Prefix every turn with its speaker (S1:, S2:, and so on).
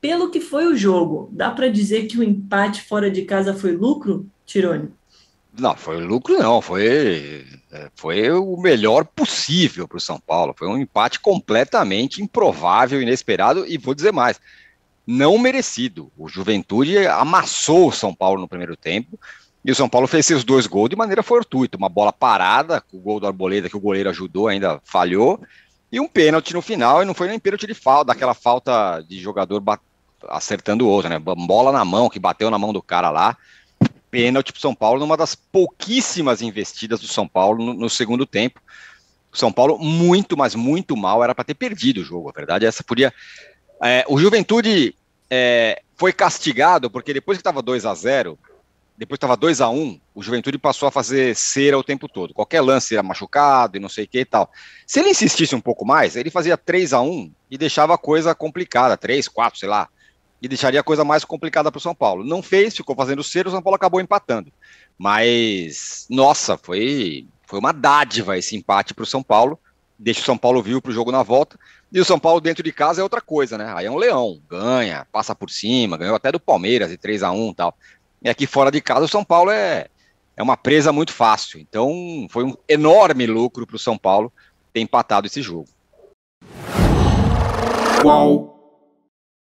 S1: Pelo que foi o jogo, dá para dizer que o empate fora de casa foi lucro, Tirone? Não, foi lucro não, foi, é, foi o melhor possível para o São Paulo. Foi um empate completamente improvável, inesperado e vou dizer mais, não merecido. O Juventude amassou o São Paulo no primeiro tempo e o São Paulo fez seus dois gols de maneira fortuita. Uma bola parada, o gol do Arboleda que o goleiro ajudou, ainda falhou, e um pênalti no final, e não foi nem pênalti de falta, daquela falta de jogador acertando o outro, né? Bola na mão, que bateu na mão do cara lá. Pênalti pro São Paulo, numa das pouquíssimas investidas do São Paulo no, no segundo tempo. O São Paulo muito, mas muito mal, era para ter perdido o jogo, a verdade é essa podia. É, o Juventude é, foi castigado porque depois que estava 2 a 0 depois estava 2 a 1 um, o Juventude passou a fazer cera o tempo todo. Qualquer lance era machucado e não sei o que e tal. Se ele insistisse um pouco mais, ele fazia 3 a 1 um e deixava a coisa complicada, 3, 4, sei lá e deixaria a coisa mais complicada para o São Paulo. Não fez, ficou fazendo cero, o São Paulo acabou empatando. Mas, nossa, foi, foi uma dádiva esse empate para o São Paulo. Deixa o São Paulo vivo para o jogo na volta. E o São Paulo dentro de casa é outra coisa, né? Aí é um leão, ganha, passa por cima, ganhou até do Palmeiras e 3 a 1 tal. E aqui fora de casa o São Paulo é, é uma presa muito fácil. Então foi um enorme lucro para o São Paulo ter empatado esse jogo. Qual